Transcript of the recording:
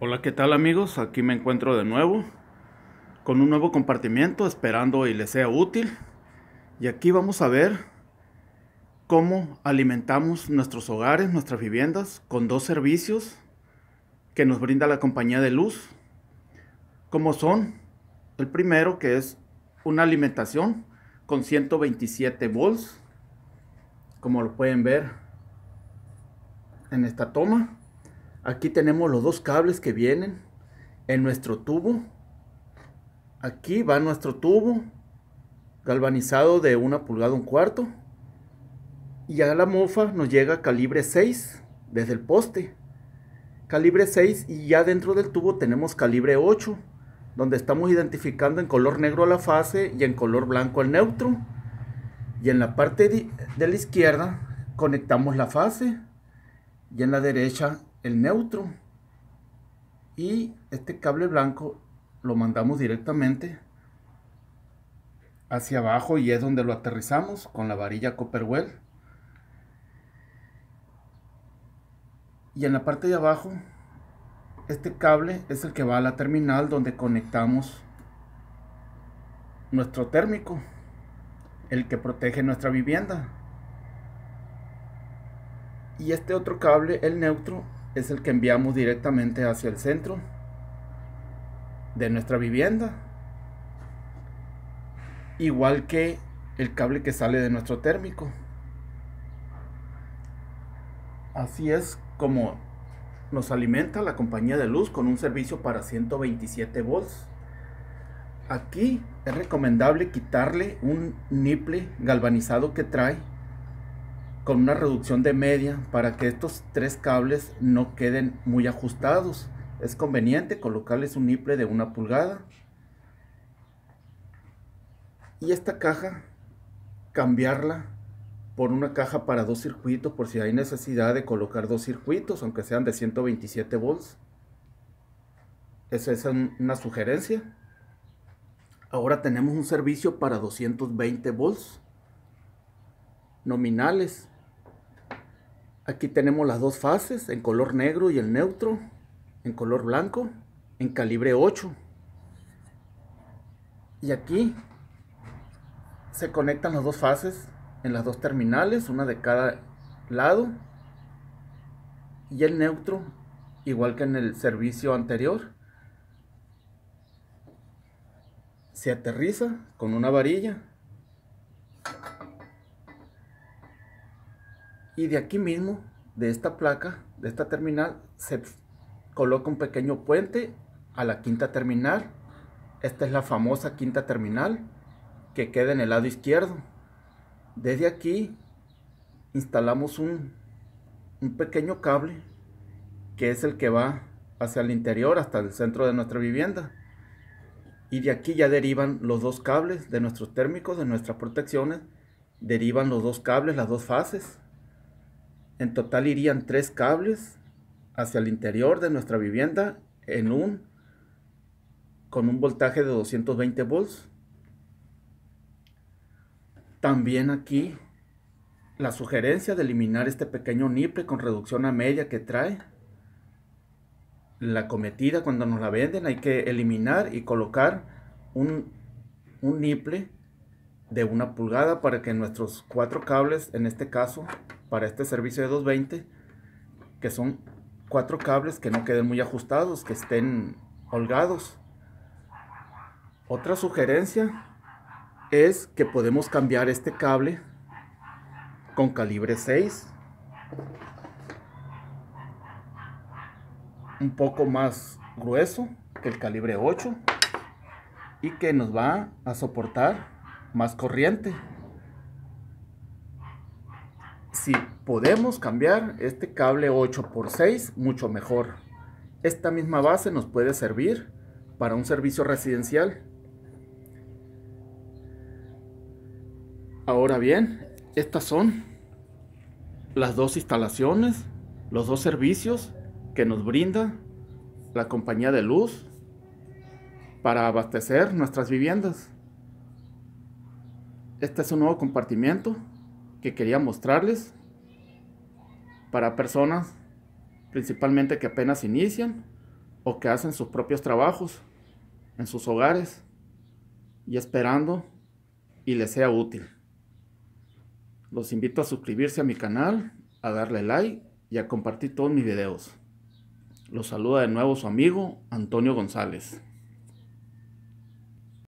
Hola, ¿qué tal amigos? Aquí me encuentro de nuevo con un nuevo compartimiento, esperando y les sea útil. Y aquí vamos a ver cómo alimentamos nuestros hogares, nuestras viviendas, con dos servicios que nos brinda la compañía de luz. Como son el primero, que es una alimentación con 127 volts, como lo pueden ver en esta toma Aquí tenemos los dos cables que vienen en nuestro tubo. Aquí va nuestro tubo galvanizado de una pulgada un cuarto. Y a la mofa nos llega calibre 6 desde el poste. Calibre 6 y ya dentro del tubo tenemos calibre 8 donde estamos identificando en color negro la fase y en color blanco el neutro. Y en la parte de la izquierda conectamos la fase y en la derecha el neutro y este cable blanco lo mandamos directamente hacia abajo y es donde lo aterrizamos con la varilla Copperwell y en la parte de abajo este cable es el que va a la terminal donde conectamos nuestro térmico el que protege nuestra vivienda y este otro cable el neutro es el que enviamos directamente hacia el centro de nuestra vivienda. Igual que el cable que sale de nuestro térmico. Así es como nos alimenta la compañía de luz con un servicio para 127 volts. Aquí es recomendable quitarle un niple galvanizado que trae con una reducción de media para que estos tres cables no queden muy ajustados. Es conveniente colocarles un niple de una pulgada. Y esta caja, cambiarla por una caja para dos circuitos por si hay necesidad de colocar dos circuitos, aunque sean de 127 volts. Esa es una sugerencia. Ahora tenemos un servicio para 220 volts nominales Aquí tenemos las dos fases, en color negro y el neutro, en color blanco, en calibre 8. Y aquí se conectan las dos fases en las dos terminales, una de cada lado. Y el neutro, igual que en el servicio anterior, se aterriza con una varilla Y de aquí mismo, de esta placa, de esta terminal, se coloca un pequeño puente a la quinta terminal. Esta es la famosa quinta terminal que queda en el lado izquierdo. Desde aquí instalamos un, pequeño cable que es el que va hacia el interior hasta el centro de nuestra vivienda. Y de aquí ya derivan los dos cables de nuestros térmicos, de nuestras protecciones, derivan los dos cables, las dos fases. En total irían tres cables hacia el interior de nuestra vivienda en un con un voltaje de 220 volts. También aquí la sugerencia de eliminar este pequeño niple con reducción a media que trae. La cometida cuando nos la venden hay que eliminar y colocar un, un niple de una pulgada para que nuestros cuatro cables, en este caso para este servicio de 220, que son cuatro cables que no queden muy ajustados, que estén holgados. Otra sugerencia es que podemos cambiar este cable con calibre 6. Un poco más grueso que el calibre 8 y que nos va a soportar más corriente. Si podemos cambiar este cable 8 por 6, mucho mejor. Esta misma base nos puede servir para un servicio residencial. Ahora bien, estas son las dos instalaciones, los dos servicios que nos brinda la compañía de luz para abastecer nuestras viviendas. Este es un nuevo compartimiento que quería mostrarles para personas principalmente que apenas inician o que hacen sus propios trabajos en sus hogares y esperando y les sea útil. Los invito a suscribirse a mi canal, a darle like y a compartir todos mis videos. Los saluda de nuevo su amigo Antonio González.